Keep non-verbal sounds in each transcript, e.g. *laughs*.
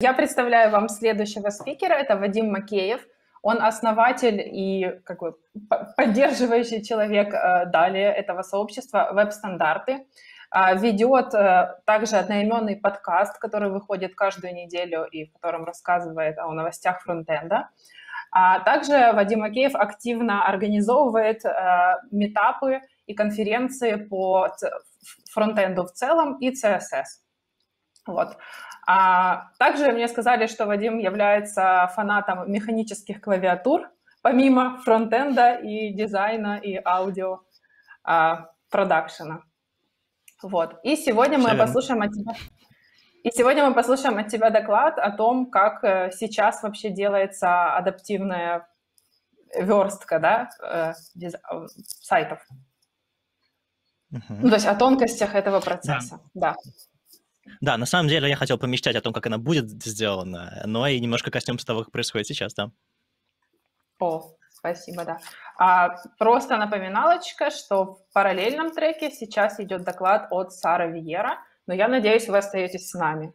Я представляю вам следующего спикера. Это Вадим Макеев. Он основатель и как бы, поддерживающий человек э, далее этого сообщества «Веб-стандарты». А, Ведет э, также одноименный подкаст, который выходит каждую неделю и в котором рассказывает о новостях фронтенда. А также Вадим Макеев активно организовывает э, метапы и конференции по фронтенду в целом и CSS. Вот. А также мне сказали, что Вадим является фанатом механических клавиатур, помимо фронтенда и дизайна и аудио а, продакшена. Вот. И сегодня мы Шевен. послушаем от тебя. И сегодня мы послушаем от тебя доклад о том, как э, сейчас вообще делается адаптивная верстка да, э, диз... Э, сайтов. Угу. Ну, то есть о тонкостях этого процесса. Да. да. Да, на самом деле я хотел помечтать о том, как она будет сделана, но и немножко коснемся того, как происходит сейчас, да. О, спасибо, да. А, просто напоминалочка, что в параллельном треке сейчас идет доклад от Сары Виера, но я надеюсь, вы остаетесь с нами.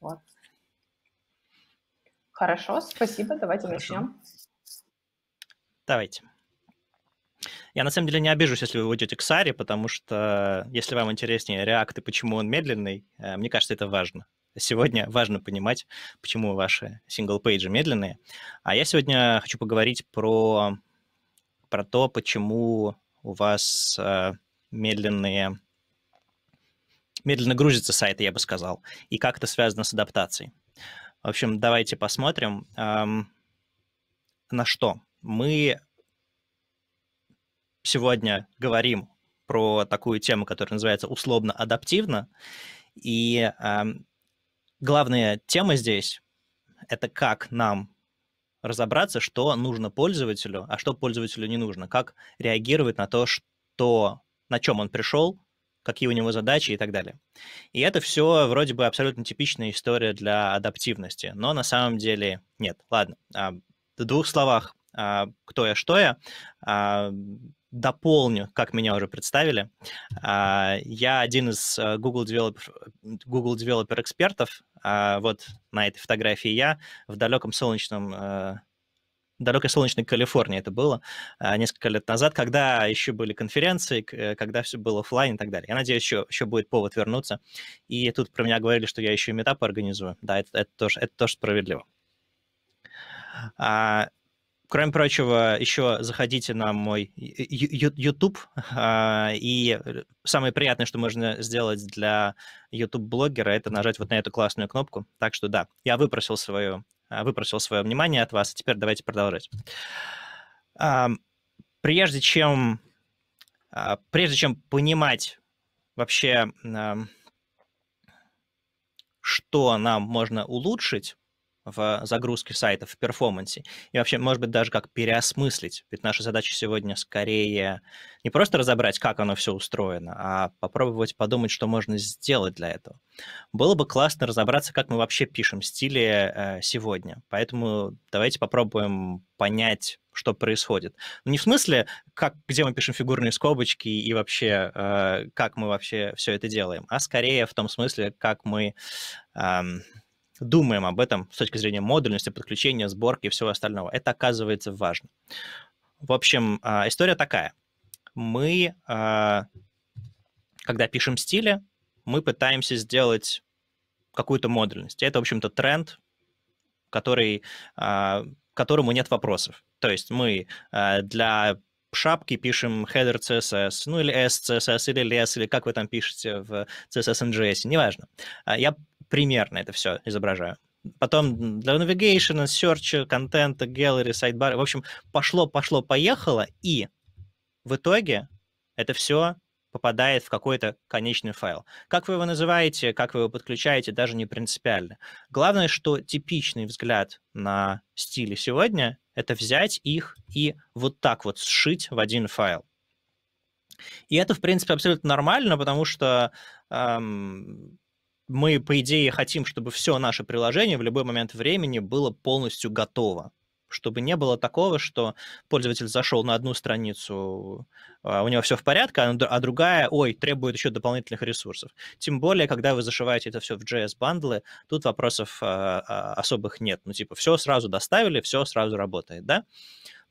Вот. Хорошо, спасибо, давайте Хорошо. начнем. Давайте. Я на самом деле не обижусь, если вы уйдете к Саре, потому что если вам интереснее React и почему он медленный, э, мне кажется, это важно. Сегодня важно понимать, почему ваши сингл-пейджи медленные. А я сегодня хочу поговорить про, про то, почему у вас э, медленные медленно грузится сайты, я бы сказал, и как это связано с адаптацией. В общем, давайте посмотрим, эм, на что. Мы сегодня говорим про такую тему, которая называется условно-адаптивно. И э, главная тема здесь — это как нам разобраться, что нужно пользователю, а что пользователю не нужно, как реагировать на то, что, на чем он пришел, какие у него задачи и так далее. И это все вроде бы абсолютно типичная история для адаптивности, но на самом деле нет. Ладно, а, в двух словах, а, кто я, что я, а, дополню, как меня уже представили. А, я один из э, Google Developer, Google Developer экспертов. А, вот на этой фотографии я в далеком солнечном э, далекой солнечной Калифорнии это было а, несколько лет назад, когда еще были конференции, э, когда все было офлайн и так далее. Я надеюсь, еще, еще будет повод вернуться. И тут про меня говорили, что я еще и метапы организую. Да, это, это, тоже, это тоже справедливо. Кроме прочего, еще заходите на мой YouTube, а, и самое приятное, что можно сделать для YouTube-блогера, это нажать вот на эту классную кнопку. Так что да, я выпросил свое, а, выпросил свое внимание от вас, теперь давайте продолжать. А, прежде чем, прежде чем понимать вообще, что нам можно улучшить, в э, загрузке сайтов, в перформансе. И вообще, может быть, даже как переосмыслить. Ведь наша задача сегодня скорее не просто разобрать, как оно все устроено, а попробовать подумать, что можно сделать для этого. Было бы классно разобраться, как мы вообще пишем стили э, сегодня. Поэтому давайте попробуем понять, что происходит. Ну, не в смысле, как, где мы пишем фигурные скобочки и вообще, э, как мы вообще все это делаем, а скорее в том смысле, как мы... Э, думаем об этом с точки зрения модульности, подключения, сборки и всего остального. Это оказывается важно. В общем, а, история такая. Мы, а, когда пишем стили, мы пытаемся сделать какую-то модульность. Это, в общем-то, тренд, который, а, которому нет вопросов. То есть мы для шапки пишем header CSS, ну или S CSS, или LESS, или как вы там пишете в CSS NGS, неважно. Я примерно это все изображаю. Потом для навигейшена, серча, контента, gallery, сайдбара. В общем, пошло, пошло, поехало, и в итоге это все попадает в какой-то конечный файл. Как вы его называете, как вы его подключаете, даже не принципиально. Главное, что типичный взгляд на стили сегодня — это взять их и вот так вот сшить в один файл. И это, в принципе, абсолютно нормально, потому что эм, мы, по идее, хотим, чтобы все наше приложение в любой момент времени было полностью готово чтобы не было такого, что пользователь зашел на одну страницу, а, у него все в порядке, а, а другая, ой, требует еще дополнительных ресурсов. Тем более, когда вы зашиваете это все в JS-бандлы, тут вопросов а, особых нет. Ну, типа, все сразу доставили, все сразу работает, да?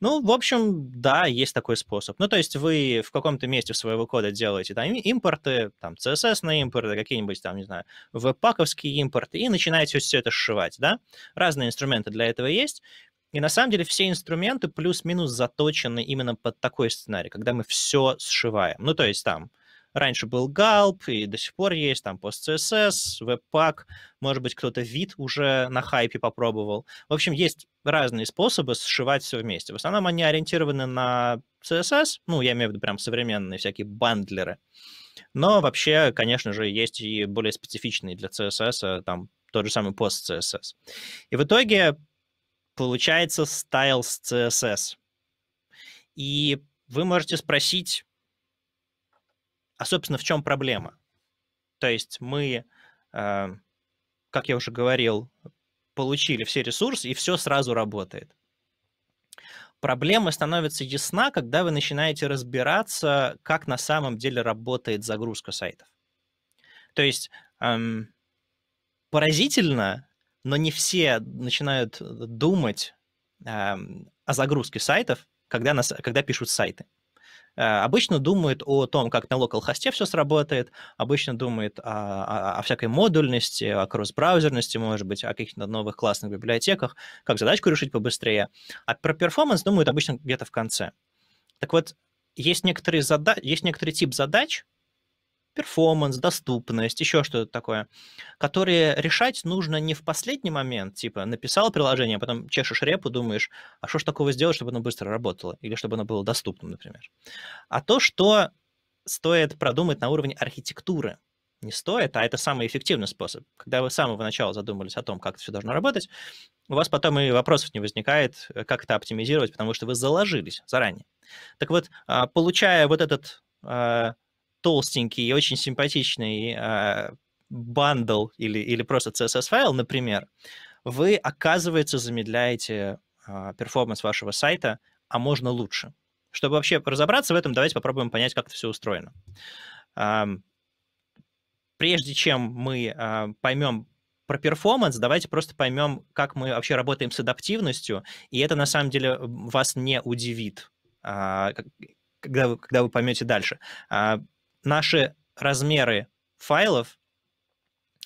Ну, в общем, да, есть такой способ. Ну, то есть вы в каком-то месте своего кода делаете там импорты, там CSS на импорты, какие-нибудь там, не знаю, веб-паковские импорты, и начинаете все это сшивать, да? Разные инструменты для этого есть. И на самом деле все инструменты плюс-минус заточены именно под такой сценарий, когда мы все сшиваем. Ну, то есть там Раньше был Галп, и до сих пор есть там PostCSS, Webpack, может быть, кто-то вид уже на хайпе попробовал. В общем, есть разные способы сшивать все вместе. В основном они ориентированы на CSS, ну, я имею в виду прям современные всякие бандлеры. Но вообще, конечно же, есть и более специфичные для CSS, а, там тот же самый пост CSS. И в итоге получается styles CSS. И вы можете спросить, а, собственно, в чем проблема? То есть мы, а, как я уже говорил, получили все ресурсы, и все сразу работает. Проблема становится ясна, когда вы начинаете разбираться, как на самом деле работает загрузка сайтов. То есть эм, поразительно, но не все начинают э, думать эм, о загрузке сайтов, когда, нас, когда пишут сайты. Э, обычно думает о том, как на локал-хосте все сработает, обычно думает о, о, о всякой модульности, о кросс-браузерности, может быть, о каких-то новых классных библиотеках, как задачку решить побыстрее. А про перформанс думают обычно где-то в конце. Так вот, есть, некоторые зада... есть некоторый тип задач, перформанс, доступность, еще что-то такое, которые решать нужно не в последний момент, типа написал приложение, а потом чешешь репу, думаешь, а что ж такого сделать, чтобы оно быстро работало, или чтобы оно было доступным, например. А то, что стоит продумать на уровне архитектуры, не стоит, а это самый эффективный способ. Когда вы с самого начала задумались о том, как это все должно работать, у вас потом и вопросов не возникает, э, как это оптимизировать, потому что вы заложились заранее. Так вот, а, получая вот этот а, толстенький и очень симпатичный э, или, или просто CSS-файл, например, вы, оказывается, замедляете э, перформанс вашего сайта, а можно лучше. Чтобы вообще разобраться в этом, давайте попробуем понять, как это все устроено. прежде чем мы а, поймем про перформанс, давайте просто поймем, как мы вообще работаем с адаптивностью, и это на самом деле вас не удивит, когда вы, когда вы поймете дальше наши размеры файлов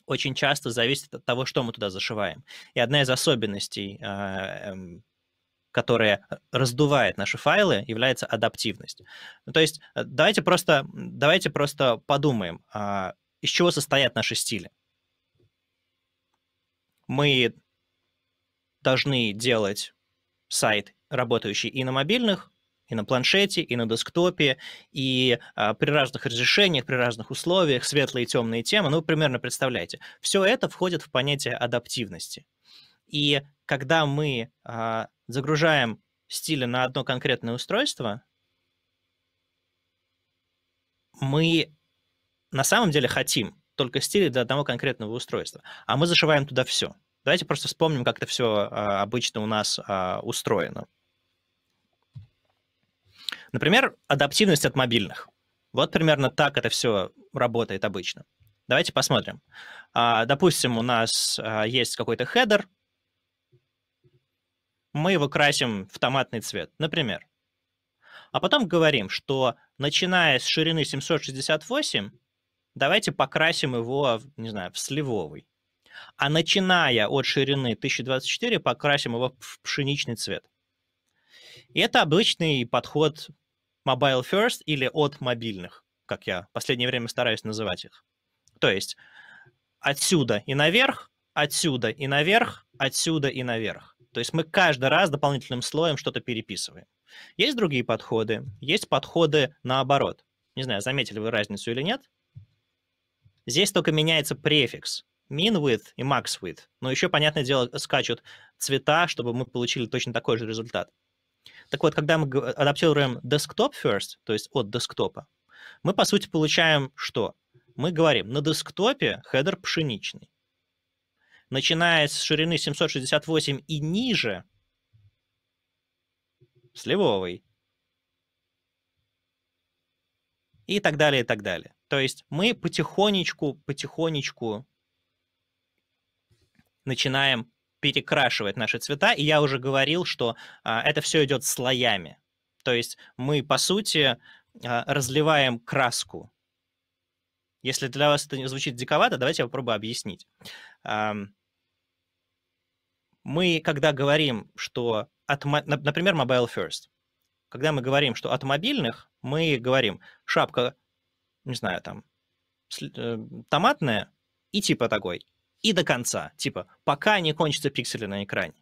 очень часто зависят от того, что мы туда зашиваем. И одна из особенностей а, эм, которая раздувает наши файлы, является адаптивность. Ну, то есть э, давайте просто, давайте просто подумаем, а, из чего состоят наши стили. Мы должны делать сайт, работающий и на мобильных и на планшете, и на десктопе, и а, при разных разрешениях, при разных условиях, светлые и темные темы, ну, примерно представляете. Все это входит в понятие адаптивности. И когда мы а, загружаем стили на одно конкретное устройство, мы на самом деле хотим только стили для одного конкретного устройства, а мы зашиваем туда все. Давайте просто вспомним, как это все а, обычно у нас а, устроено. Например, адаптивность от мобильных. Вот примерно так это все работает обычно. Давайте посмотрим. А, допустим, у нас а, есть какой-то хедер. Мы его красим в томатный цвет, например. А потом говорим, что начиная с ширины 768, давайте покрасим его, не знаю, в сливовый. А начиная от ширины 1024, покрасим его в пшеничный цвет. И это обычный подход mobile first или от мобильных, как я в последнее время стараюсь называть их. То есть отсюда и наверх, отсюда и наверх, отсюда и наверх. То есть мы каждый раз дополнительным слоем что-то переписываем. Есть другие подходы, есть подходы наоборот. Не знаю, заметили вы разницу или нет. Здесь только меняется префикс min width и max width. Но еще, понятное дело, скачут цвета, чтобы мы получили точно такой же результат. Так вот, когда мы адаптируем desktop first, то есть от десктопа, мы, по сути, получаем что? Мы говорим, на десктопе хедер пшеничный. Начиная с ширины 768 и ниже, сливовый. И так далее, и так далее. То есть мы потихонечку, потихонечку начинаем перекрашивает наши цвета. И я уже говорил, что а, это все идет слоями. То есть мы, по сути, а, разливаем краску. Если для вас это звучит диковато, давайте я попробую объяснить. А, мы, когда говорим, что... От, например, Mobile First. Когда мы говорим, что от мобильных, мы говорим шапка, не знаю, там, э, томатная и типа такой, и до конца, типа, пока не кончатся пиксели на экране.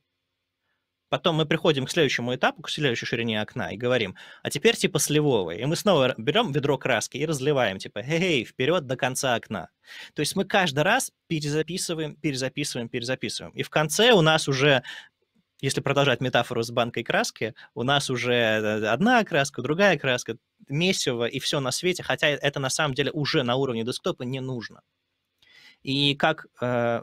Потом мы приходим к следующему этапу, к следующей ширине окна и говорим, а теперь типа сливовый. И мы снова берем ведро краски и разливаем, типа, эй, вперед до конца окна. То есть мы каждый раз перезаписываем, перезаписываем, перезаписываем. И в конце у нас уже если продолжать метафору с банкой краски, у нас уже э, одна краска, другая краска, месиво и все на свете, хотя это на самом деле уже на уровне десктопа не нужно. И как э,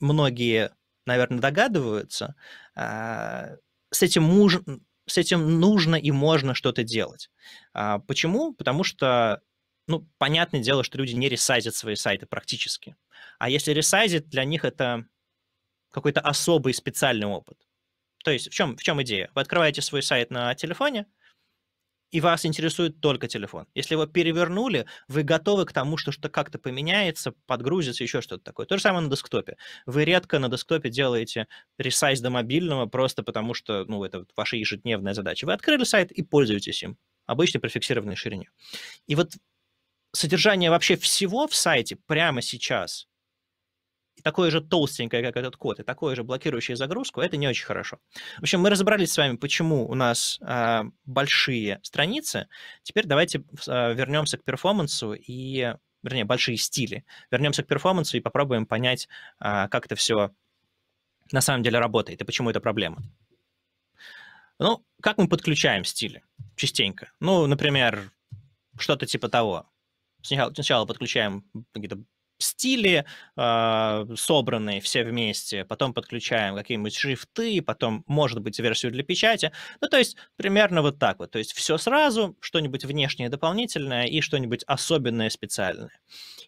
многие, наверное, догадываются, э, с, этим муж... с этим нужно и можно что-то делать. Э, почему? Потому что ну, понятное дело, что люди не ресайзят свои сайты практически. А если ресайзят, для них это какой-то особый специальный опыт. То есть в чем, в чем идея? Вы открываете свой сайт на телефоне, и вас интересует только телефон. Если его перевернули, вы готовы к тому, что что то как-то поменяется, подгрузится, еще что-то такое. То же самое на десктопе. Вы редко на десктопе делаете ресайз до мобильного просто потому, что ну, это ваша ежедневная задача. Вы открыли сайт и пользуетесь им, обычно при фиксированной ширине. И вот содержание вообще всего в сайте прямо сейчас и такое же толстенькое, как этот код, и такое же блокирующее загрузку, это не очень хорошо. В общем, мы разобрались с вами, почему у нас а, большие страницы. Теперь давайте а, вернемся к перформансу и, вернее, большие стили. Вернемся к перформансу и попробуем понять, а, как это все на самом деле работает и почему это проблема. Ну, как мы подключаем стили частенько? Ну, например, что-то типа того. Сначала, сначала подключаем какие-то стили, э, собранные все вместе, потом подключаем какие-нибудь шрифты, потом, может быть, версию для печати. Ну, то есть примерно вот так вот. То есть все сразу, что-нибудь внешнее дополнительное и что-нибудь особенное специальное.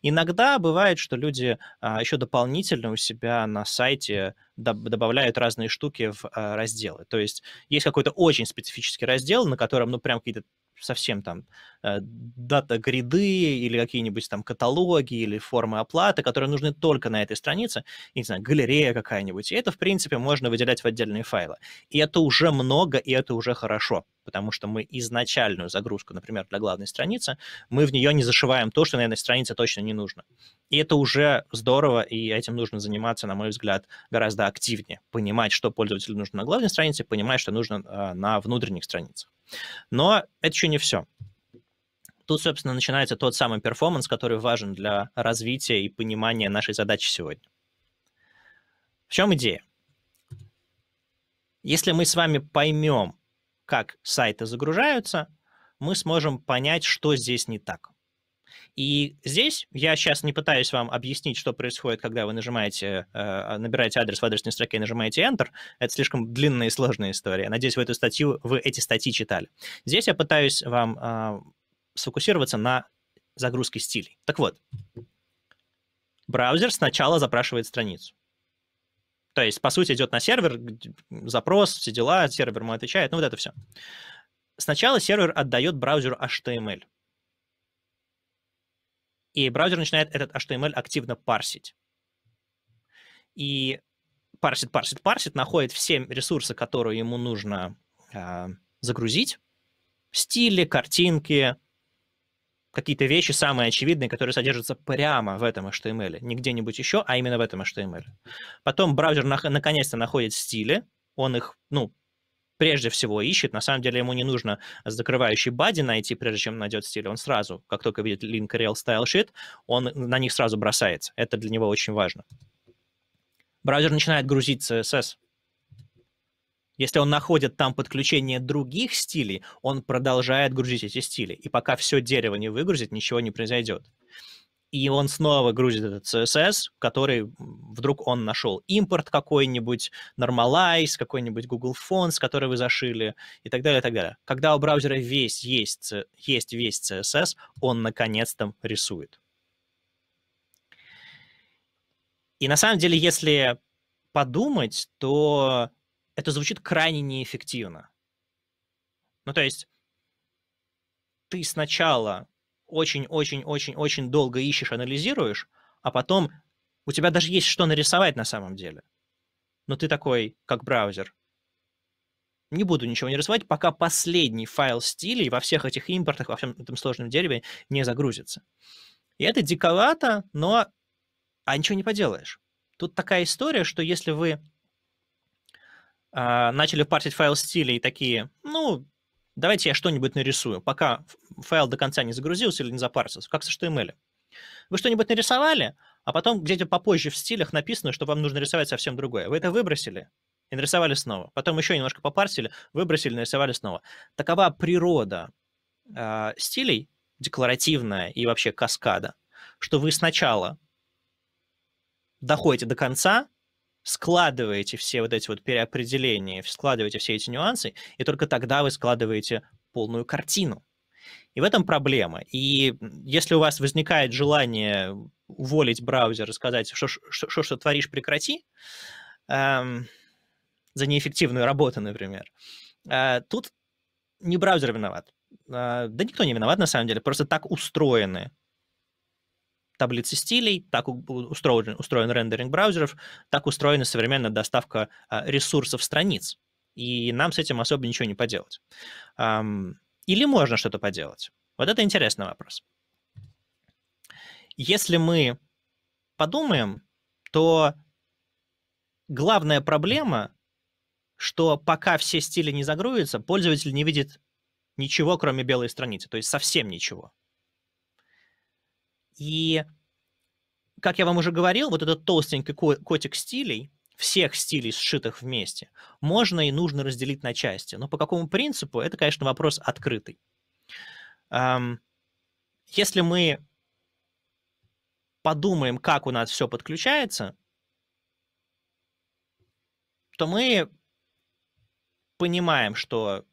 Иногда бывает, что люди э, а, еще дополнительно у себя на сайте добавляют разные штуки в э, разделы. То есть есть какой-то очень специфический раздел, на котором, ну, прям какие-то совсем там Э, дата-гриды или какие-нибудь там каталоги или формы оплаты, которые нужны только на этой странице, не знаю, галерея какая-нибудь. И это, в принципе, можно выделять в отдельные файлы. И это уже много, и это уже хорошо, потому что мы изначальную загрузку, например, для главной страницы, мы в нее не зашиваем то, что на этой странице точно не нужно. И это уже здорово, и этим нужно заниматься, на мой взгляд, гораздо активнее. Понимать, что пользователю нужно на главной странице, понимать, что нужно э, на внутренних страницах. Но это еще не все. Тут, собственно, начинается тот самый перформанс, который важен для развития и понимания нашей задачи сегодня. В чем идея? Если мы с вами поймем, как сайты загружаются, мы сможем понять, что здесь не так. И здесь я сейчас не пытаюсь вам объяснить, что происходит, когда вы нажимаете, э, набираете адрес в адресной строке и нажимаете Enter. Это слишком длинная и сложная история. Надеюсь, вы эту статью, вы эти статьи читали. Здесь я пытаюсь вам э, сфокусироваться на загрузке стилей. Так вот, браузер сначала запрашивает страницу. То есть, по сути, идет на сервер, запрос, все дела, сервер ему отвечает, ну вот это все. Сначала сервер отдает браузеру HTML. И браузер начинает этот HTML активно парсить. И парсит, парсит, парсит, находит все ресурсы, которые ему нужно э, загрузить. Стили, картинки, какие-то вещи самые очевидные, которые содержатся прямо в этом HTML, не где-нибудь еще, а именно в этом HTML. Потом браузер на, наконец-то находит стили, он их, ну, прежде всего ищет. На самом деле ему не нужно закрывающий бади найти, прежде чем найдет стиль. Он сразу, как только видит link rel style sheet, он на них сразу бросается. Это для него очень важно. Браузер начинает грузить CSS если он находит там подключение других стилей, он продолжает грузить эти стили. И пока все дерево не выгрузит, ничего не произойдет. И он снова грузит этот CSS, который вдруг он нашел импорт какой-нибудь, Normalize, какой-нибудь Google Fonts, который вы зашили, и так далее, и так далее. Когда у браузера весь есть, есть весь CSS, он наконец-то рисует. И на самом деле, если подумать, то это звучит крайне неэффективно. Ну, то есть ты сначала очень-очень-очень-очень долго ищешь, анализируешь, а потом у тебя даже есть что нарисовать на самом деле. Но ты такой, как браузер. Не буду ничего не рисовать, пока последний файл стилей во всех этих импортах, во всем этом сложном дереве не загрузится. И это диковато, но... А ничего не поделаешь. Тут такая история, что если вы а, начали парсить файл стиля и такие, ну, давайте я что-нибудь нарисую, пока файл до конца не загрузился или не запарсился, как с HTML. Вы что-нибудь нарисовали, а потом где-то попозже в стилях написано, что вам нужно рисовать совсем другое. Вы это выбросили и нарисовали снова. Потом еще немножко попарсили, выбросили, нарисовали снова. Такова природа э, стилей, декларативная и вообще каскада, что вы сначала доходите до конца, складываете все вот эти вот переопределения, складываете все эти нюансы, и только тогда вы складываете полную картину. И в этом проблема. И если у вас возникает желание уволить браузер и сказать, что, что, что, что творишь, прекрати, эм, за неэффективную работу, например, э, тут не браузер виноват. Э, да никто не виноват, на самом деле, просто так устроены таблицы стилей, так устроен, устроен рендеринг браузеров, так устроена современная доставка а, ресурсов страниц. И нам с этим особо ничего не поделать. Или можно что-то поделать? Вот это интересный вопрос. Если мы подумаем, то главная проблема, что пока все стили не загрузятся, пользователь не видит ничего, кроме белой страницы, то есть совсем ничего. И, как я вам уже говорил, вот этот толстенький котик стилей, всех стилей, сшитых вместе, можно и нужно разделить на части. Но по какому принципу, это, конечно, вопрос открытый. Если мы подумаем, как у нас все подключается, то мы понимаем, что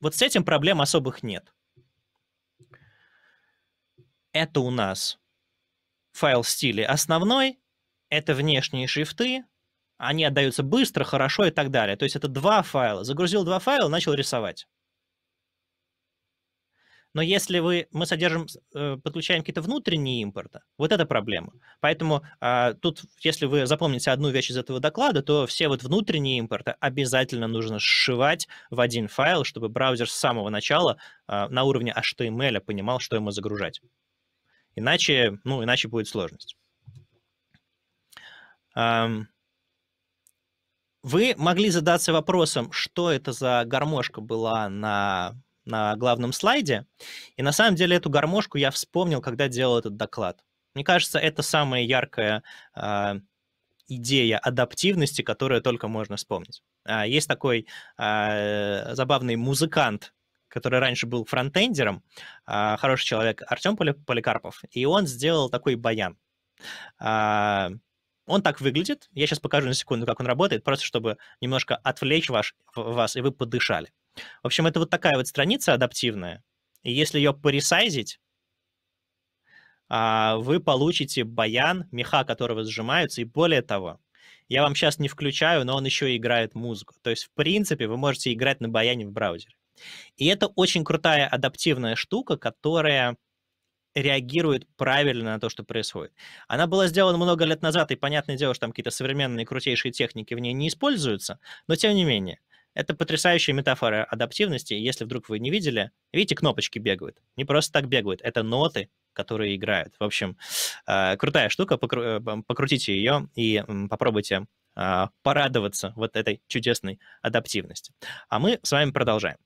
вот с этим проблем особых нет это у нас файл стиля основной, это внешние шрифты, они отдаются быстро, хорошо и так далее. То есть это два файла. Загрузил два файла, начал рисовать. Но если вы, мы содержим, э, подключаем какие-то внутренние импорты, вот это проблема. Поэтому а, тут, если вы запомните одну вещь из этого доклада, то все вот внутренние импорты обязательно нужно сшивать в один файл, чтобы браузер с самого начала а, на уровне HTML понимал, что ему загружать. Иначе, ну, иначе будет сложность. Вы могли задаться вопросом, что это за гармошка была на, на главном слайде. И на самом деле эту гармошку я вспомнил, когда делал этот доклад. Мне кажется, это самая яркая а, идея адаптивности, которую только можно вспомнить. А, есть такой а, забавный музыкант который раньше был фронтендером, а, хороший человек, Артем Поликарпов, и он сделал такой баян. А, он так выглядит. Я сейчас покажу на секунду, как он работает, просто чтобы немножко отвлечь ваш, вас, и вы подышали. В общем, это вот такая вот страница адаптивная. И если ее поресайзить, а, вы получите баян, меха которого сжимаются, и более того, я вам сейчас не включаю, но он еще играет музыку. То есть, в принципе, вы можете играть на баяне в браузере. И это очень крутая адаптивная штука, которая реагирует правильно на то, что происходит. Она была сделана много лет назад, и понятное дело, что там какие-то современные крутейшие техники в ней не используются, но тем не менее. Это потрясающая метафора адаптивности. Если вдруг вы не видели, видите, кнопочки бегают. Не просто так бегают, это ноты, которые играют. В общем, э, крутая штука, э, покрутите ее и попробуйте э, порадоваться вот этой чудесной адаптивности. А мы с вами продолжаем.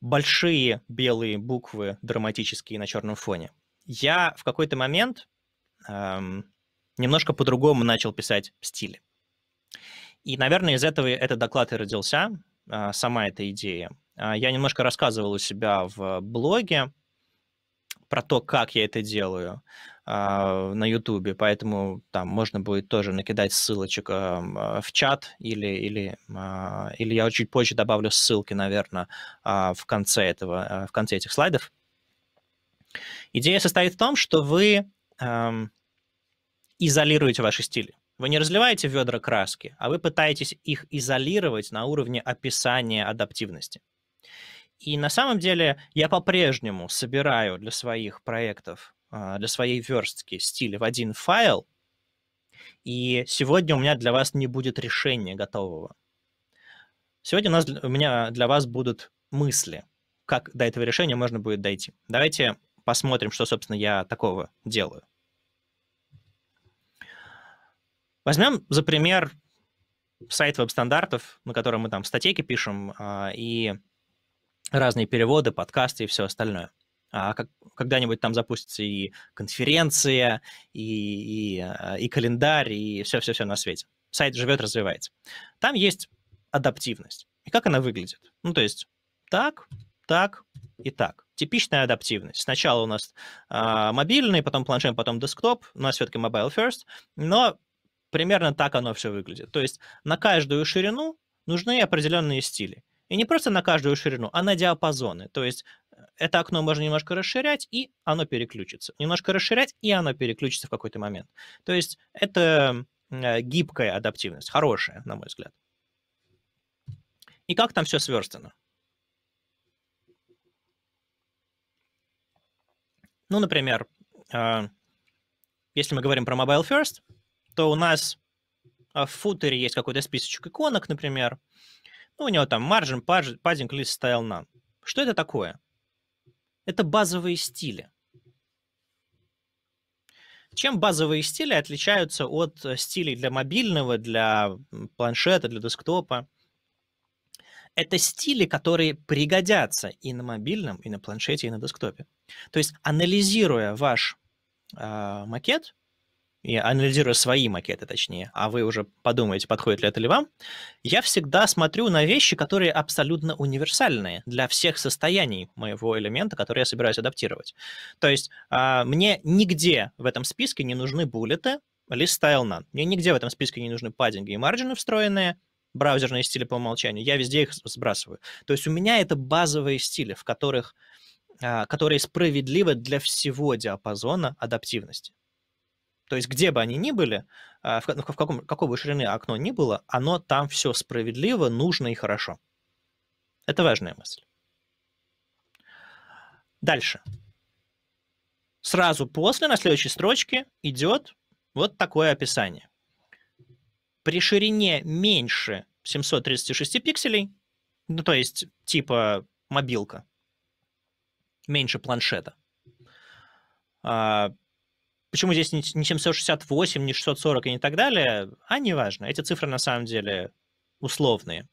большие белые буквы драматические на черном фоне. Я в какой-то момент эм, немножко по-другому начал писать стили. И, наверное, из этого этот доклад и родился, э, сама эта идея. А, я немножко рассказывал у себя в блоге про то, как я это делаю. А, на Ютубе, поэтому там можно будет тоже накидать ссылочек а, в чат или, или, а, или я чуть позже добавлю ссылки, наверное, в конце этого, в конце этих слайдов. Идея состоит в том, что вы э, изолируете ваши стили. Вы не разливаете ведра краски, а вы пытаетесь их изолировать на уровне описания адаптивности. И на самом деле я по-прежнему собираю для своих проектов а, для своей верстки стиля в один файл, и сегодня у меня для вас не будет решения готового. Сегодня у, нас, у меня для вас будут мысли, как до этого решения можно будет дойти. Давайте посмотрим, что, собственно, я такого делаю. Возьмем за пример сайт веб-стандартов, на котором мы там статейки пишем а, и разные переводы, подкасты и все остальное а как, когда-нибудь там запустится и конференция, и, и, а, и календарь, и все-все-все на свете. Сайт живет, развивается. Там есть адаптивность. И как она выглядит? Ну, то есть так, так и так. Типичная адаптивность. Сначала у нас э, мобильный, потом планшет, потом десктоп, у нас все-таки mobile first, но примерно так оно все выглядит. То есть на каждую ширину нужны определенные стили. И не просто на каждую ширину, а на диапазоны. То есть это окно можно немножко расширять, и оно переключится. Немножко расширять, и оно переключится в какой-то момент. То есть это э, гибкая адаптивность, хорошая, на мой взгляд. И как там все сверстано? Ну, например, э, если мы говорим про Mobile First, то у нас э, в футере есть какой-то списочек иконок, например. Ну, у него там margin, padding, list, style, none. Что это такое? Это базовые стили. Чем базовые стили отличаются от э, стилей для мобильного, для планшета, для десктопа? Это стили, которые пригодятся и на мобильном, и на планшете, и на десктопе. То есть, анализируя ваш э, макет, и анализируя свои макеты, точнее, а вы уже подумаете, подходит ли это ли вам, я всегда смотрю на вещи, которые абсолютно универсальные для всех состояний моего элемента, который я собираюсь адаптировать. То есть а, мне нигде в этом списке не нужны буллеты, лист style Мне нигде в этом списке не нужны паддинги и марджины встроенные, браузерные стили по умолчанию. Я везде их сбрасываю. То есть у меня это базовые стили, в которых, а, которые справедливы для всего диапазона адаптивности. То есть где бы они ни были, а, в, ну, в каком, какой бы ширины окно ни было, оно там все справедливо, нужно и хорошо. Это важная мысль. Дальше. Сразу после, на следующей строчке, идет вот такое описание. При ширине меньше 736 пикселей, ну то есть типа мобилка, меньше планшета, а, Почему здесь не, не 768, не 640 и не так далее, а неважно. Эти цифры на самом деле условные.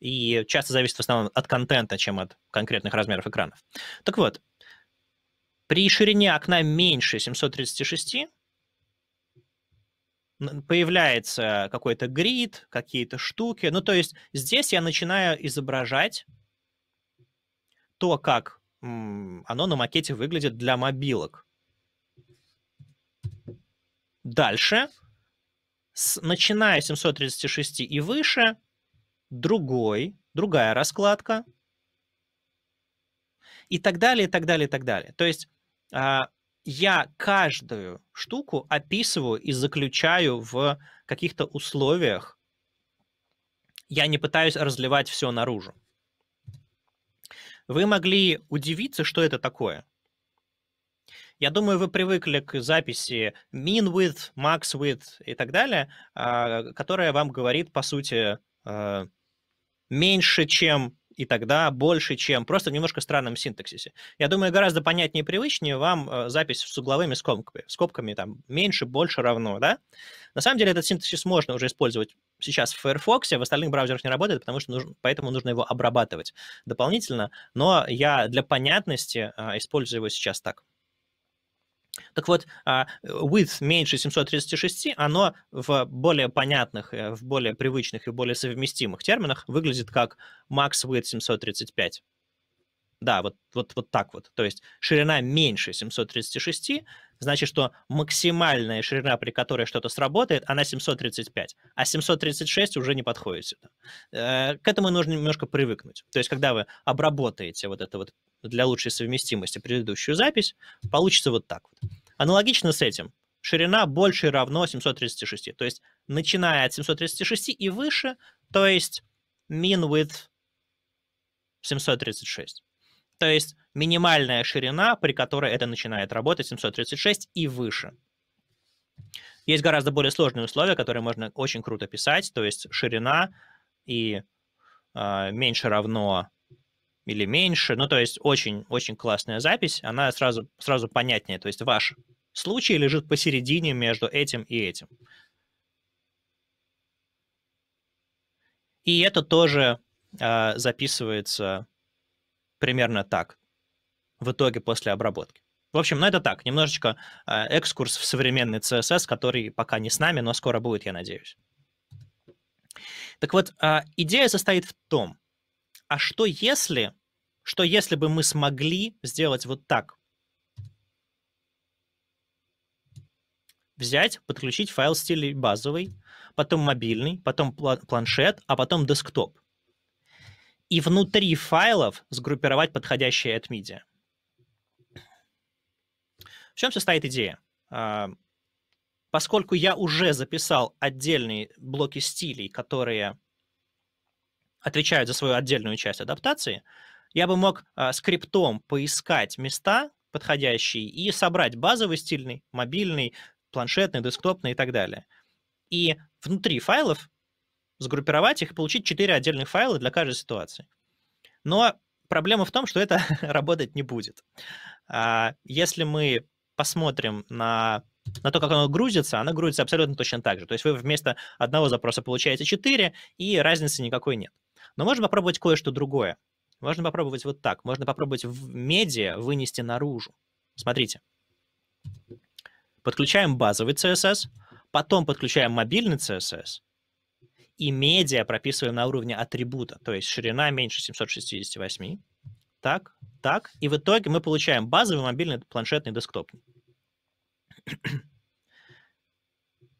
И часто зависит в основном от контента, чем от конкретных размеров экранов. Так вот, при ширине окна меньше 736 появляется какой-то грид, какие-то штуки. Ну, то есть здесь я начинаю изображать то, как оно на макете выглядит для мобилок. Дальше, с, начиная с 736 и выше, другой, другая раскладка. И так далее, и так далее, и так далее. То есть а, я каждую штуку описываю и заключаю в каких-то условиях. Я не пытаюсь разливать все наружу. Вы могли удивиться, что это такое. Я думаю, вы привыкли к записи min with, max with и так далее, а, которая вам говорит, по сути, э, меньше, чем и тогда больше, чем просто в немножко странном синтаксисе. Я думаю, гораздо понятнее и привычнее вам э, запись с угловыми скобками, скобками там меньше, больше, равно, да? На самом деле этот синтаксис можно уже использовать сейчас в Firefox, а в остальных браузерах не работает, потому что нужно, поэтому нужно его обрабатывать дополнительно, но я для понятности э, использую его сейчас так. Так вот, а, width меньше 736, оно в более понятных, э, в более привычных и более совместимых терминах выглядит как max width 735. Да, вот, вот, вот так вот. То есть ширина меньше 736, значит, что максимальная ширина, при которой что-то сработает, она 735, а 736 уже не подходит сюда. Э, к этому нужно немножко привыкнуть. То есть когда вы обработаете вот это вот для лучшей совместимости предыдущую запись, получится вот так вот. Аналогично с этим, ширина больше и равно 736. То есть, начиная от 736 и выше, то есть min width 736. То есть минимальная ширина, при которой это начинает работать, 736 и выше. Есть гораздо более сложные условия, которые можно очень круто писать, то есть ширина и э, меньше равно или меньше. Ну, то есть очень-очень классная запись, она сразу, сразу понятнее. То есть ваш случай лежит посередине между этим и этим. И это тоже э, записывается примерно так в итоге после обработки. В общем, ну это так, немножечко э, экскурс в современный CSS, который пока не с нами, но скоро будет, я надеюсь. Так вот, э, идея состоит в том, а что если, что если бы мы смогли сделать вот так? Взять, подключить файл в стиле базовый, потом мобильный, потом планшет, а потом десктоп. И внутри файлов сгруппировать подходящие AdMedia. В чем состоит идея? А, поскольку я уже записал отдельные блоки стилей, которые отвечают за свою отдельную часть адаптации, я бы мог э, скриптом поискать места подходящие и собрать базовый стильный, мобильный, планшетный, десктопный и так далее. И внутри файлов сгруппировать их и получить 4 отдельных файла для каждой ситуации. Но проблема в том, что это *laughs* работать не будет. А, если мы посмотрим на, на то, как оно грузится, оно грузится абсолютно точно так же. То есть вы вместо одного запроса получаете 4, и разницы никакой нет. Но можно попробовать кое-что другое. Можно попробовать вот так. Можно попробовать в медиа вынести наружу. Смотрите. Подключаем базовый CSS, потом подключаем мобильный CSS, и медиа прописываем на уровне атрибута, то есть ширина меньше 768. Так, так. И в итоге мы получаем базовый мобильный планшетный десктопный.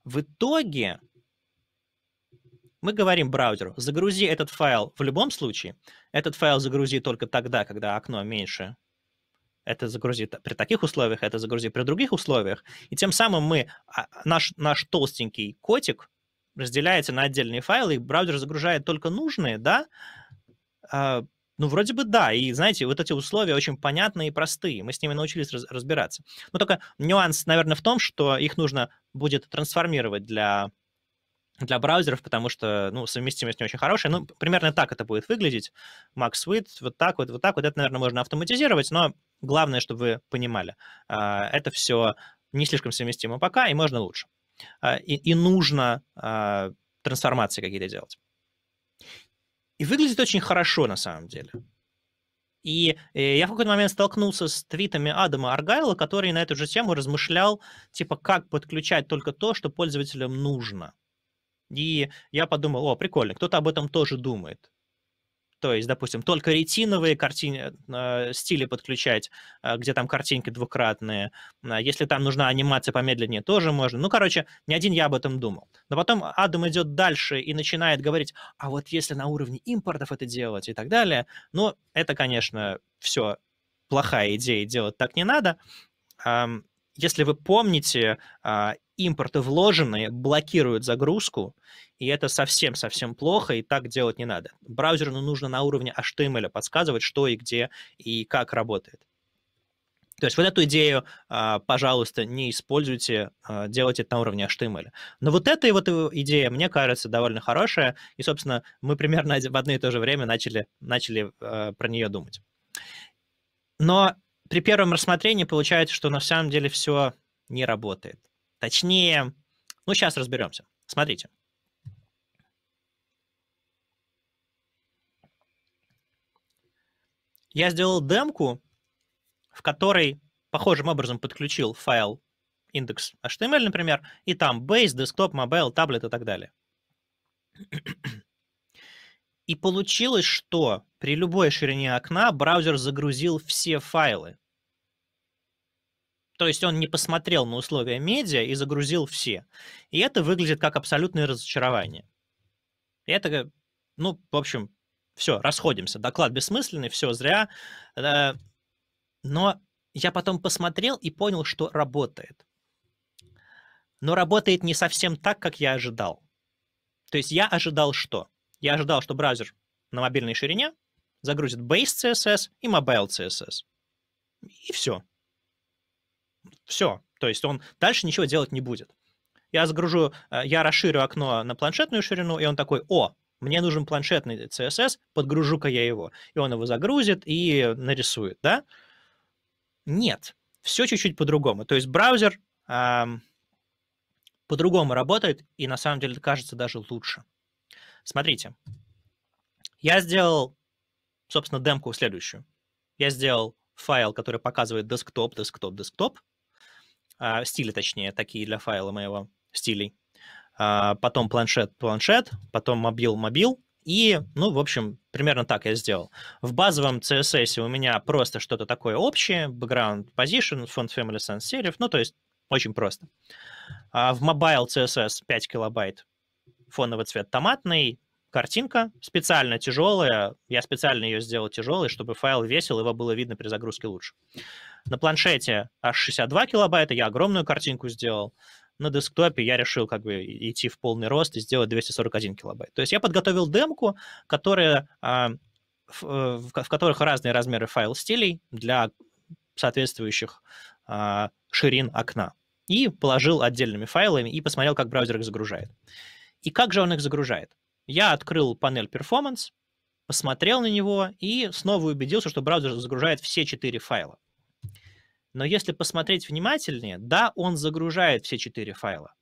В итоге мы говорим браузеру, загрузи этот файл в любом случае, этот файл загрузи только тогда, когда окно меньше. Это загрузи при таких условиях, это загрузи при других условиях. И тем самым мы, а, наш, наш толстенький котик разделяется на отдельные файлы, и браузер загружает только нужные, да? А, ну, вроде бы да. И, знаете, вот эти условия очень понятные и простые. Мы с ними научились раз разбираться. Но только нюанс, наверное, в том, что их нужно будет трансформировать для для браузеров, потому что, ну, совместимость не очень хорошая. Ну, примерно так это будет выглядеть. MaxWidth, вот так вот, вот так вот. Это, наверное, можно автоматизировать, но главное, чтобы вы понимали, а, это все не слишком совместимо пока, и можно лучше. А, и, и нужно а, трансформации какие-то делать. И выглядит очень хорошо, на самом деле. И я в какой-то момент столкнулся с твитами Адама Аргайла, который на эту же тему размышлял, типа, как подключать только то, что пользователям нужно – и я подумал, о, прикольно, кто-то об этом тоже думает. То есть, допустим, только ретиновые картин... Э, стили подключать, э, где там картинки двукратные. Э, если там нужна анимация помедленнее, тоже можно. Ну, короче, не один я об этом думал. Но потом Адам идет дальше и начинает говорить, а вот если на уровне импортов это делать и так далее, ну, это, конечно, все плохая идея, делать так не надо. Если вы помните, а, импорты вложенные блокируют загрузку, и это совсем-совсем плохо, и так делать не надо. Браузеру нужно на уровне HTML подсказывать, что и где и как работает. То есть вот эту идею, а, пожалуйста, не используйте, а, делайте это на уровне HTML. Но вот эта вот идея, мне кажется, довольно хорошая, и, собственно, мы примерно в одно и то же время начали, начали а, про нее думать. Но при первом рассмотрении получается, что на самом деле все не работает. Точнее, ну сейчас разберемся. Смотрите. Я сделал демку, в которой похожим образом подключил файл индекс HTML, например, и там base, desktop, mobile, tablet и так далее. И получилось, что при любой ширине окна браузер загрузил все файлы. То есть он не посмотрел на условия медиа и загрузил все. И это выглядит как абсолютное разочарование. И это, ну, в общем, все, расходимся. Доклад бессмысленный, все зря. Но я потом посмотрел и понял, что работает. Но работает не совсем так, как я ожидал. То есть я ожидал что? Я ожидал, что браузер на мобильной ширине загрузит base CSS и mobile CSS. И все. Все. То есть он дальше ничего делать не будет. Я загружу, э, я расширю окно на планшетную ширину, и он такой, о, мне нужен планшетный CSS, подгружу-ка я его. И он его загрузит и нарисует, да? Нет, все чуть-чуть по-другому. То есть браузер эм, по-другому работает, и на самом деле кажется даже лучше. Смотрите, я сделал, собственно, демку следующую. Я сделал файл, который показывает десктоп, десктоп, десктоп а, стили, точнее, такие для файла моего стилей. А, потом планшет, планшет, потом мобил, мобил. И, ну, в общем, примерно так я сделал. В базовом CSS у меня просто что-то такое общее, background position, font family sans serif, ну, то есть очень просто. А в mobile CSS 5 килобайт, фоновый цвет томатный, картинка специально тяжелая. Я специально ее сделал тяжелой, чтобы файл весил, его было видно при загрузке лучше. На планшете аж 62 килобайта, я огромную картинку сделал. На десктопе я решил как бы идти в полный рост и сделать 241 килобайт. То есть я подготовил демку, которая, а, э, в которых разные размеры файл стилей для соответствующих а, ширин окна. И положил отдельными файлами и посмотрел, как браузер их загружает. И как же он их загружает? Я открыл панель Performance, посмотрел на него и снова убедился, что браузер загружает все четыре файла. Но если посмотреть внимательнее, да, он загружает все четыре файла.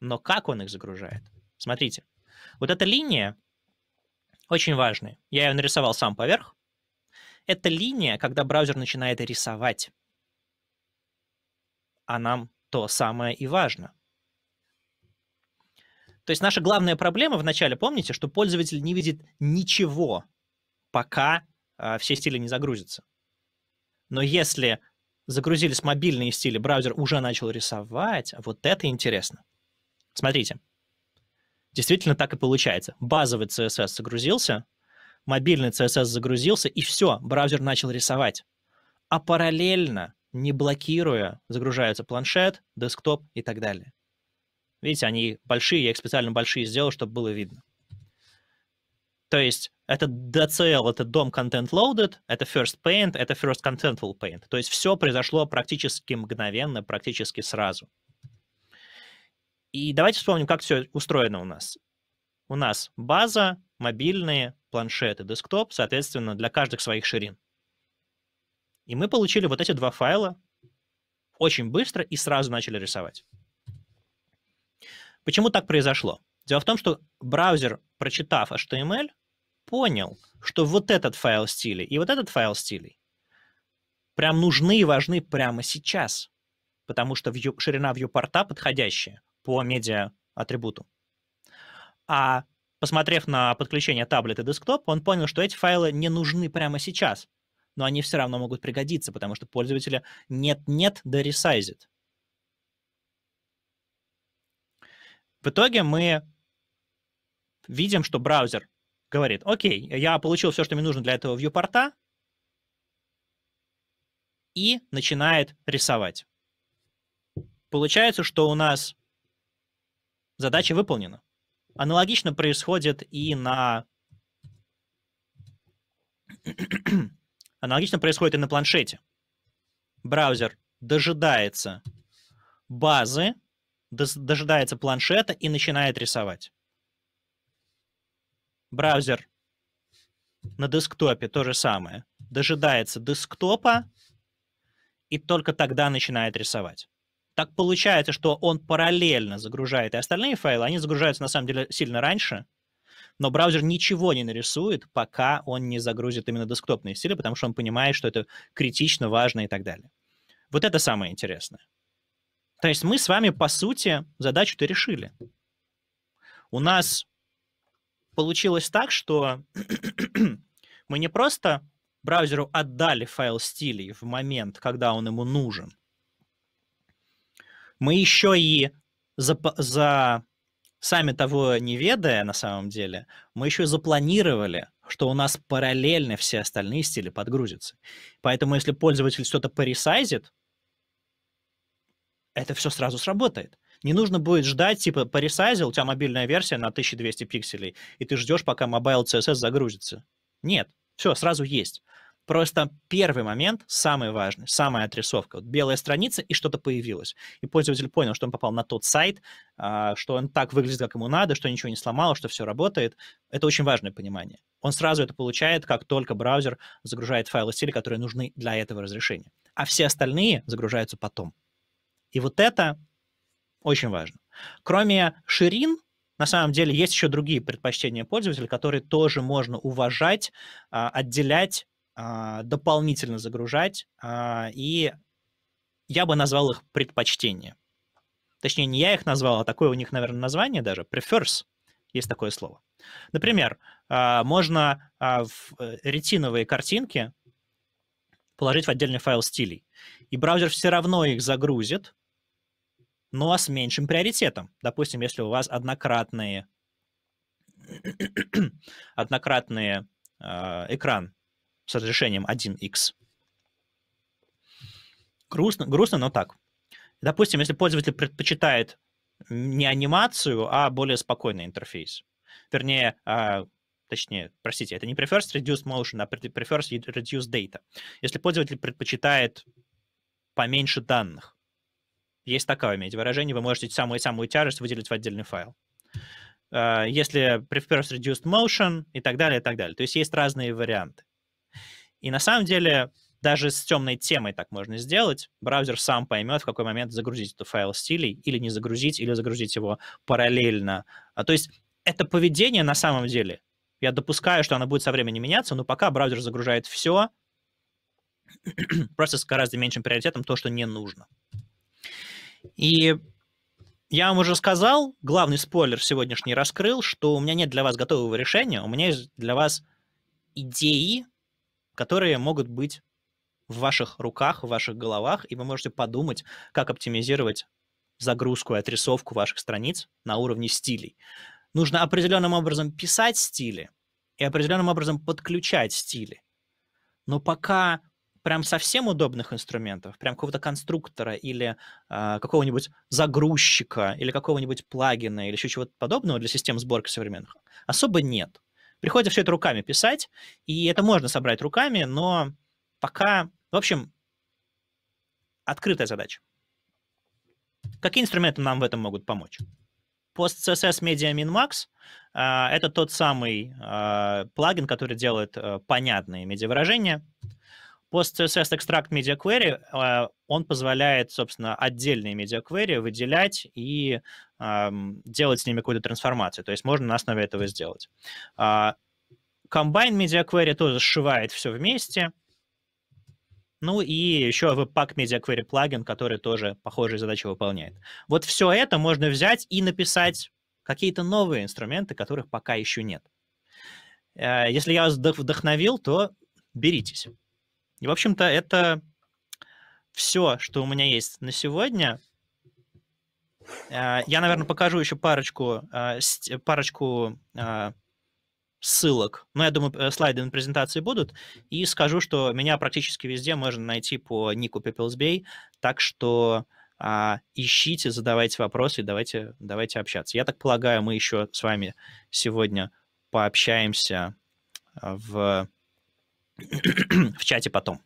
Но как он их загружает? Смотрите, вот эта линия очень важная. Я ее нарисовал сам поверх. Это линия, когда браузер начинает рисовать. А нам то самое и важно – то есть наша главная проблема в начале, помните, что пользователь не видит ничего, пока э, все стили не загрузятся. Но если загрузились мобильные стили, браузер уже начал рисовать, а вот это интересно. Смотрите, действительно так и получается. Базовый CSS загрузился, мобильный CSS загрузился, и все, браузер начал рисовать. А параллельно, не блокируя, загружается планшет, десктоп и так далее. Видите, они большие, я их специально большие сделал, чтобы было видно. То есть это DCL, это DOM Content Loaded, это First Paint, это First Contentful Paint. То есть все произошло практически мгновенно, практически сразу. И давайте вспомним, как все устроено у нас. У нас база, мобильные, планшеты, десктоп, соответственно, для каждых своих ширин. И мы получили вот эти два файла очень быстро и сразу начали рисовать. Почему так произошло? Дело в том, что браузер, прочитав HTML, понял, что вот этот файл стилей и вот этот файл стилей прям нужны и важны прямо сейчас, потому что view, ширина вьюпорта подходящая по медиа-атрибуту. А посмотрев на подключение таблет и десктоп, он понял, что эти файлы не нужны прямо сейчас, но они все равно могут пригодиться, потому что пользователя нет-нет доресайзит. В итоге мы видим, что браузер говорит, окей, я получил все, что мне нужно для этого вьюпорта, и начинает рисовать. Получается, что у нас задача выполнена. Аналогично происходит и на... *clears throat* Аналогично происходит и на планшете. Браузер дожидается базы, дожидается планшета и начинает рисовать. Браузер на десктопе то же самое. Дожидается десктопа и только тогда начинает рисовать. Так получается, что он параллельно загружает и остальные файлы, они загружаются на самом деле сильно раньше, но браузер ничего не нарисует, пока он не загрузит именно десктопные стили, потому что он понимает, что это критично важно и так далее. Вот это самое интересное. То есть мы с вами, по сути, задачу-то решили. У нас получилось так, что *clears throat* мы не просто браузеру отдали файл стилей в момент, когда он ему нужен. Мы еще и за, за сами того не ведая, на самом деле, мы еще и запланировали, что у нас параллельно все остальные стили подгрузятся. Поэтому если пользователь что-то поресайзит, это все сразу сработает. Не нужно будет ждать, типа, поресайзил, у тебя мобильная версия на 1200 пикселей, и ты ждешь, пока Mobile CSS загрузится. Нет, все, сразу есть. Просто первый момент, самый важный, самая отрисовка. Вот белая страница, и что-то появилось. И пользователь понял, что он попал на тот сайт, а, что он так выглядит, как ему надо, что ничего не сломало, что все работает. Это очень важное понимание. Он сразу это получает, как только браузер загружает файлы стиля, которые нужны для этого разрешения. А все остальные загружаются потом. И вот это очень важно. Кроме ширин, на самом деле есть еще другие предпочтения пользователя, которые тоже можно уважать, а, отделять, а, дополнительно загружать. А, и я бы назвал их предпочтения. Точнее, не я их назвал, а такое у них, наверное, название даже, prefers, есть такое слово. Например, можно в э, ретиновые картинки положить в отдельный файл стилей, и браузер все равно их загрузит, но с меньшим приоритетом. Допустим, если у вас однократные, *clears throat* однократные э, экран с разрешением 1x. Грустно, грустно, но так. Допустим, если пользователь предпочитает не анимацию, а более спокойный интерфейс. Вернее, э, точнее, простите, это не prefers а reduced motion, а prefers reduced data. Если пользователь предпочитает поменьше данных, есть такое медь выражение, вы можете самую-самую тяжесть выделить в отдельный файл. Э, если prefers reduced motion и так далее, и так далее. То есть есть разные варианты. И на самом деле даже с темной темой так можно сделать. Браузер сам поймет, в какой момент загрузить этот файл стилей или не загрузить, или загрузить его параллельно. А, то есть это поведение на самом деле, я допускаю, что оно будет со временем меняться, но пока браузер загружает все, *clears throat* просто с гораздо меньшим приоритетом то, что не нужно. И я вам уже сказал, главный спойлер сегодняшний раскрыл, что у меня нет для вас готового решения, у меня есть для вас идеи, которые могут быть в ваших руках, в ваших головах, и вы можете подумать, как оптимизировать загрузку и отрисовку ваших страниц на уровне стилей. Нужно определенным образом писать стили и определенным образом подключать стили. Но пока прям совсем удобных инструментов, прям какого-то конструктора или э, какого-нибудь загрузчика или какого-нибудь плагина или еще чего-то подобного для систем сборки современных особо нет. Приходится все это руками писать, и это можно собрать руками, но пока, в общем, открытая задача. Какие инструменты нам в этом могут помочь? PostCSS Media MinMax э, а, — это тот самый а, плагин, который делает э, понятные медиавыражения, выражения PostCSS Extract Media Query, э, он позволяет, собственно, отдельные Media Query выделять и эм, делать с ними какую-то трансформацию. То есть можно на основе этого сделать. А, Combine Media Query тоже сшивает все вместе. Ну и еще Webpack Media Query плагин, который тоже похожие задачи выполняет. Вот все это можно взять и написать какие-то новые инструменты, которых пока еще нет. Э, если я вас вдохновил, то беритесь. И, в общем-то, это все, что у меня есть на сегодня. Э, я, наверное, покажу еще парочку, э, парочку э, ссылок. Но я думаю, слайды на презентации будут. И скажу, что меня практически везде можно найти по нику PeoplesBay. Так что а, ищите, задавайте вопросы, давайте, давайте общаться. Я так полагаю, мы еще с вами сегодня пообщаемся в *clears throat* в чате потом.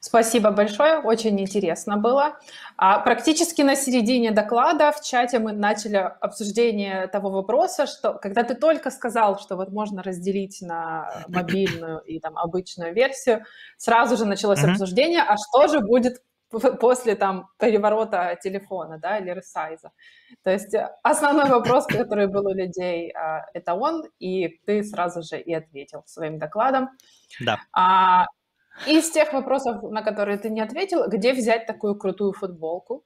Спасибо большое, очень интересно было. А практически на середине доклада в чате мы начали обсуждение того вопроса, что когда ты только сказал, что вот можно разделить на *clears throat* мобильную и там обычную версию, сразу же началось mm-hmm. обсуждение, а что же будет *laughs* после там переворота телефона, да, или ресайза. То есть э, основной вопрос, который был у людей, э, это он, и ты сразу же и ответил своим докладом. Да. А, из тех вопросов, на которые ты не ответил, где взять такую крутую футболку?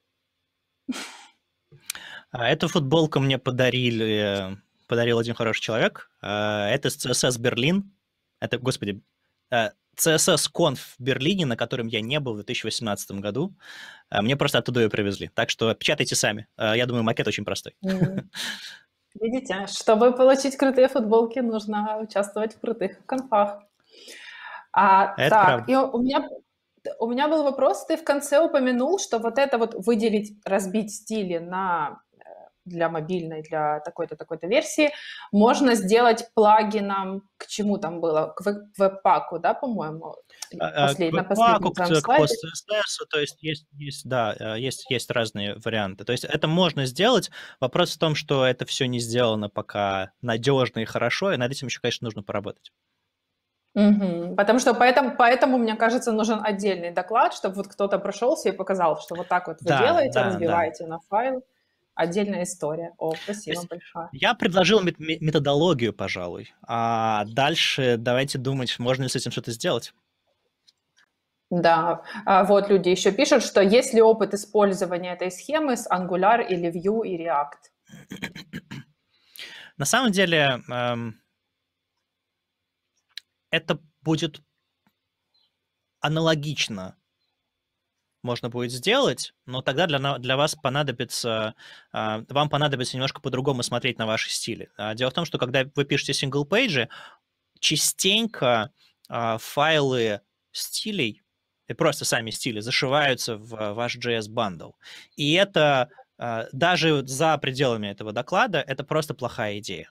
А, эту футболку мне подарили, подарил один хороший человек. А, это с CSS Берлин. Это, господи, а, CSS-конф в Берлине, на котором я не был в 2018 году. А, мне просто оттуда ее привезли. Так что печатайте сами. А, я думаю, макет очень простой. *laughs* Видите, чтобы получить крутые футболки, нужно участвовать в крутых конфах. А, это так, правда. и у меня, у меня был вопрос, ты в конце упомянул, что вот это вот выделить, разбить стили на для мобильной, для такой-то, такой-то версии, можно сделать плагином, к чему там было, к веб-паку, да, по-моему? А, а, Послед... на последнем слайде? к, к PostCSS, то есть есть, есть, да, э, есть, есть разные варианты. То есть это можно сделать. Вопрос в том, что это все не сделано пока надежно и хорошо, и над этим еще, конечно, нужно поработать. Угу. Потому что поэтому, поэтому, мне кажется, нужен отдельный доклад, чтобы вот кто-то прошелся и показал, что вот так вот вы да, делаете, да, разбиваете да. на файл отдельная история. О, спасибо есть, большое. Я предложил методологию, пожалуй. А дальше давайте думать, можно ли с этим что-то сделать. Да, а вот люди еще пишут, что есть ли опыт использования этой схемы с Angular или Vue и React? На самом деле эм, это будет аналогично можно будет сделать, но тогда для, для вас понадобится, а, вам понадобится немножко по-другому смотреть на ваши стили. А, дело в том, что когда вы пишете сингл-пейджи, частенько а, файлы стилей и просто сами стили зашиваются в ваш JS-бандл. И это даже за пределами этого доклада, это просто плохая идея.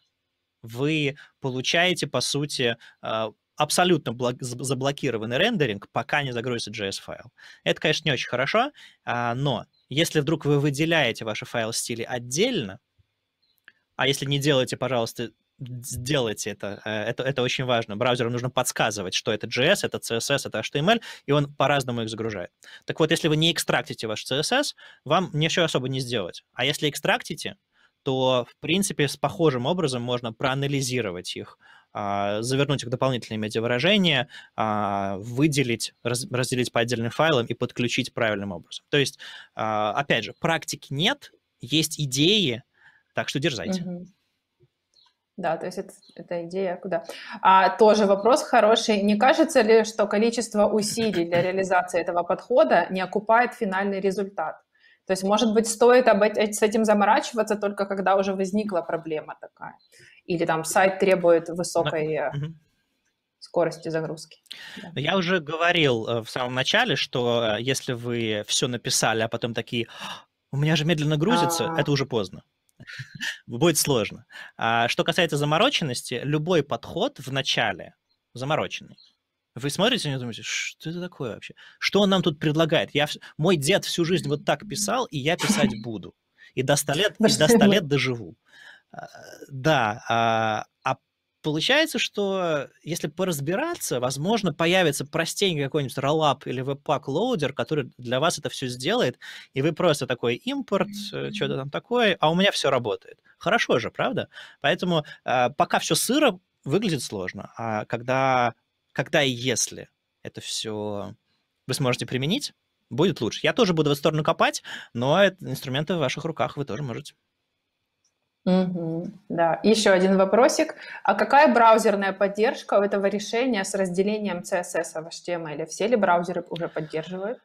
Вы получаете, по сути, абсолютно заблокированный рендеринг, пока не загрузится JS-файл. Это, конечно, не очень хорошо, а, но если вдруг вы выделяете ваши файлы стили отдельно, а если не делаете, пожалуйста, сделайте это. Э, это. Это очень важно. Браузеру нужно подсказывать, что это JS, это CSS, это HTML, и он по-разному их загружает. Так вот, если вы не экстрактите ваш CSS, вам ничего особо не сделать. А если экстрактите, то, в принципе, с похожим образом можно проанализировать их а, завернуть их дополнительные медиавыражения, а, выделить, разделить по отдельным файлам и подключить правильным образом. То есть, а, опять же, практики нет, есть идеи, так что дерзайте. Угу. Да, то есть это, это идея куда. А тоже вопрос хороший. Не кажется ли, что количество усилий для реализации этого подхода не окупает финальный результат? То есть, может быть, стоит об, с этим заморачиваться только когда уже возникла проблема такая или там сайт требует высокой Но... Э, скорости загрузки. Да. Я уже говорил э, в самом начале, что э, если вы все написали, а потом такие, «А, у меня же медленно грузится, А-а-а. это уже поздно. *laughs* Будет сложно. А что касается замороченности, любой подход в начале замороченный. Вы смотрите и думаете, что это такое вообще? Что он нам тут предлагает? Я, мой дед всю жизнь вот так писал, и я писать буду. И до 100 лет, и до 100 лет доживу. Да, а, а, получается, что если поразбираться, возможно, появится простенький какой-нибудь роллап или веб-пак лоудер, который для вас это все сделает, и вы просто такой импорт, э, что-то там такое, а у меня все работает. Хорошо же, правда? Поэтому а, пока все сыро, выглядит сложно, а когда, когда и если это все вы сможете применить, будет лучше. Я тоже буду в эту сторону копать, но инструменты в ваших руках вы тоже можете. Угу, да. Еще один вопросик. А какая браузерная поддержка у этого решения с разделением CSS в HTML? Все ли браузеры уже поддерживают?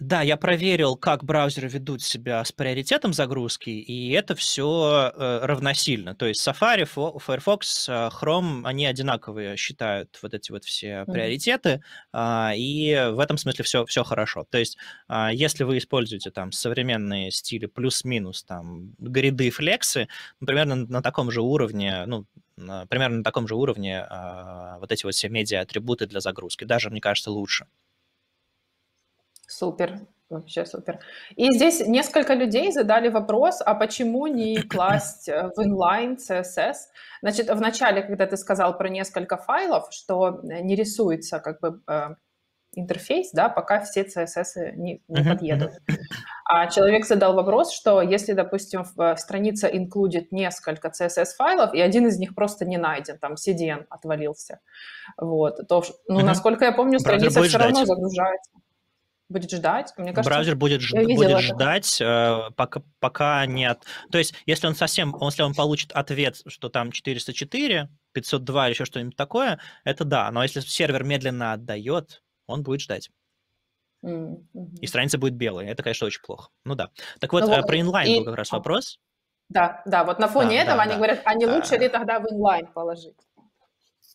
Да, я проверил, как браузеры ведут себя с приоритетом загрузки, и это все э, равносильно. То есть Safari, Firefox, э, Chrome, они одинаковые считают вот эти вот все mm-hmm. приоритеты, э, и в этом смысле все, все хорошо. То есть э, если вы используете там современные стили плюс-минус, там, гриды, флексы, ну, примерно на, на таком же уровне, ну, примерно на таком же уровне э, вот эти вот все медиа-атрибуты для загрузки. Даже, мне кажется, лучше. Супер, вообще супер. И здесь несколько людей задали вопрос, а почему не *laughs* класть э, в inline CSS? Значит, вначале, когда ты сказал про несколько файлов, что э, не рисуется как бы э, интерфейс, да, пока все CSS не, не подъедут. А человек задал вопрос, что если, допустим, страница инклюдит несколько CSS-файлов, и один из них просто не найден, там CDN отвалился, вот, то, ну, насколько я помню, страница все равно загружается будет ждать. Мне кажется, браузер будет, ж... будет ждать, э, пока, пока нет. То есть, если он совсем, если он получит ответ, что там 404, 502 или еще что-нибудь такое, это да. Но если сервер медленно отдает, он будет ждать. Mm-hmm. И страница будет белая. Это, конечно, очень плохо. Ну да. Так вот, ну, э, вот про инлайн и... был как раз а. вопрос. Да, да, вот на фоне да, этого да, они да. говорят, а не лучше а... ли тогда в инлайн положить?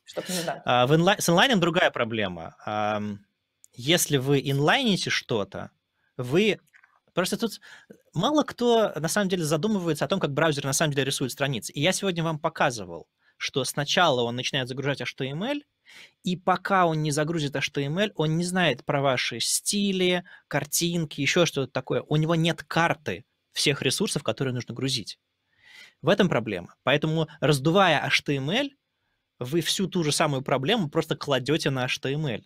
Чтобы не знать. А, в инлайн... С инлайном другая проблема если вы инлайните что-то, вы Просто тут мало кто на самом деле задумывается о том, как браузер на самом деле рисует страницы. И я сегодня вам показывал, что сначала он начинает загружать HTML, и пока он не загрузит HTML, он не знает про ваши стили, картинки, еще что-то такое. У него нет карты всех ресурсов, которые нужно грузить. В этом проблема. Поэтому, раздувая HTML, вы всю ту же самую проблему просто кладете на HTML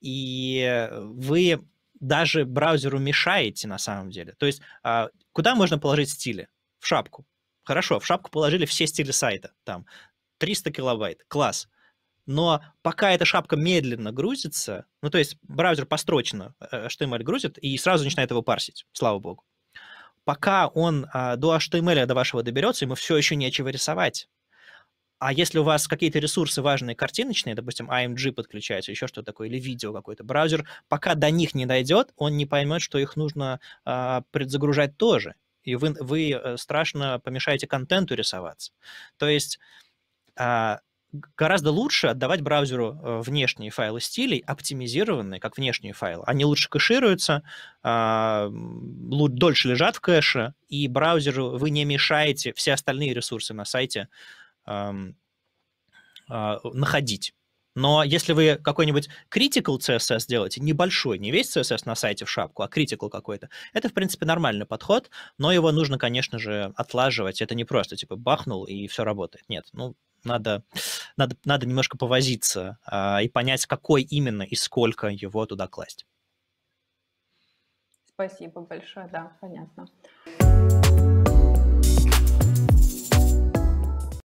и вы даже браузеру мешаете на самом деле. То есть а, куда можно положить стили? В шапку. Хорошо, в шапку положили все стили сайта, там 300 килобайт, класс. Но пока эта шапка медленно грузится, ну то есть браузер построчно э, HTML грузит и сразу начинает его парсить, слава богу. Пока он а, до HTML до вашего доберется, ему все еще нечего рисовать. А если у вас какие-то ресурсы важные, картиночные, допустим, AMG а подключается, еще что-то такое, или видео какой-то, браузер, пока до них не дойдет, он не поймет, что их нужно а, предзагружать тоже. И вы, вы э, страшно помешаете контенту рисоваться. То есть а, гораздо лучше отдавать браузеру э, внешние файлы стилей, оптимизированные как внешние файлы. Они лучше кэшируются, а, дольше лежат в кэше, и браузеру вы не мешаете все остальные ресурсы на сайте а, находить. Но если вы какой-нибудь critical CSS делаете, небольшой, не весь CSS на сайте в шапку, а critical какой-то, это, в принципе, нормальный подход, но его нужно, конечно же, отлаживать. Это не просто, типа, бахнул, и все работает. Нет, ну, надо, надо, надо немножко повозиться а, и понять, какой именно и сколько его туда класть. Спасибо большое, да, понятно.